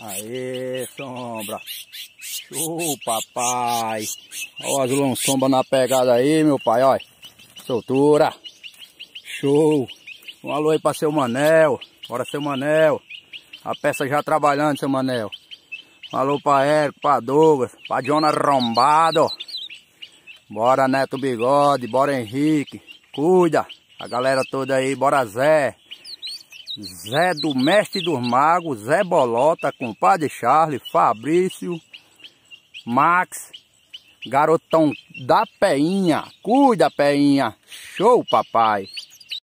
Aê, sombra. Show, papai. o azulão sombra na pegada aí, meu pai, Soltura. Show. Um alô aí pra seu Manel. Bora, seu Manel. A peça já trabalhando, seu Manel. Um alô pra Érico, pra Douglas, pra Jona Rombado. Bora, Neto Bigode, bora, Henrique. Cuida. A galera toda aí, bora, Zé. Zé do Mestre dos Magos, Zé Bolota, compadre Charles, Fabrício, Max, garotão da Peinha, cuida Peinha, show papai.